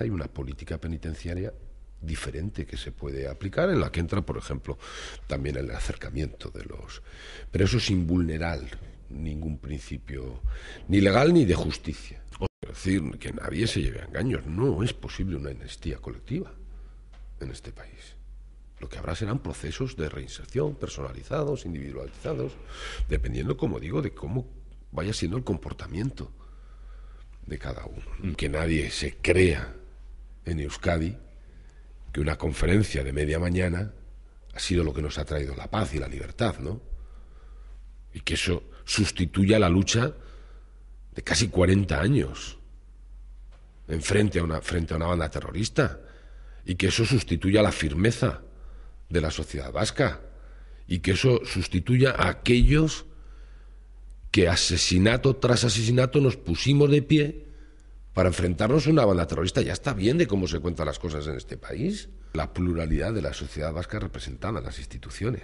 Hay una política penitenciaria diferente que se puede aplicar, en la que entra, por ejemplo, también el acercamiento de los... Pero eso es invulneral ningún principio ni legal ni de justicia. Es decir, que nadie se lleve a engaños. No es posible una amnistía colectiva en este país. Lo que habrá serán procesos de reinserción personalizados, individualizados, dependiendo, como digo, de cómo vaya siendo el comportamiento de cada uno. Mm. Que nadie se crea en Euskadi que una conferencia de media mañana ha sido lo que nos ha traído la paz y la libertad, ¿no? Y que eso sustituya la lucha de casi 40 años en frente a una, frente a una banda terrorista y que eso sustituya la firmeza de la sociedad vasca y que eso sustituya a aquellos que asesinato tras asesinato nos pusimos de pie para enfrentarnos a una banda terrorista. Ya está bien de cómo se cuentan las cosas en este país. La pluralidad de la sociedad vasca representada en las instituciones.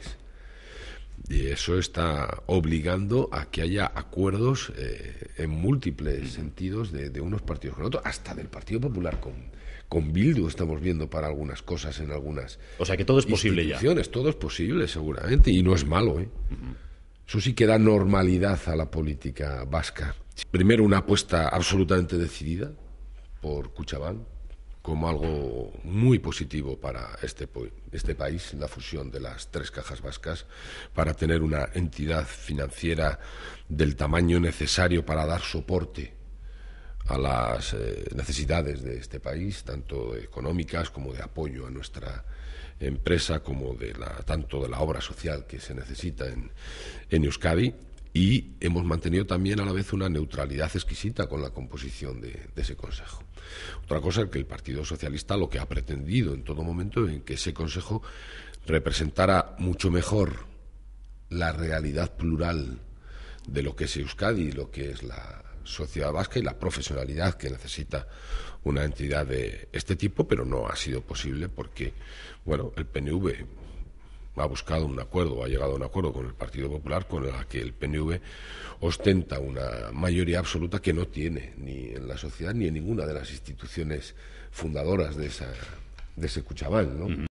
Y eso está obligando a que haya acuerdos eh, en múltiples sentidos de, unos partidos con otros, hasta del Partido Popular con, con Bildu estamos viendo para algunas cosas en algunas. O sea que todo es posible ya. Todo es posible, seguramente, y no es malo. ¿eh? Eso sí que da normalidad a la política vasca. Primero, una apuesta absolutamente decidida por Cuchabán como algo muy positivo para este, este país, la fusión de las tres cajas vascas, para tener una entidad financiera del tamaño necesario para dar soporte a las eh, necesidades de este país, tanto económicas como de apoyo a nuestra empresa, como de la, tanto de la obra social que se necesita en, Euskadi. Y hemos mantenido también a la vez una neutralidad exquisita con la composición de, de ese Consejo. Otra cosa es que el Partido Socialista lo que ha pretendido en todo momento es que ese Consejo representara mucho mejor la realidad plural de lo que es Euskadi y lo que es la, sociedad vasca y la profesionalidad que necesita una entidad de este tipo, pero no ha sido posible porque, bueno, el PNV ha buscado un acuerdo, ha llegado a un acuerdo con el Partido Popular con el que el PNV ostenta una mayoría absoluta que no tiene ni en la sociedad ni en ninguna de las instituciones fundadoras de, esa, de ese Cuchabán,